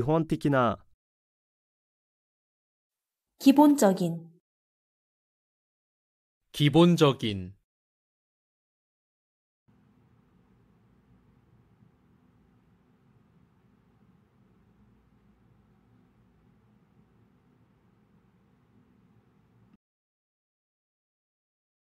本的な 기본적인 기본적인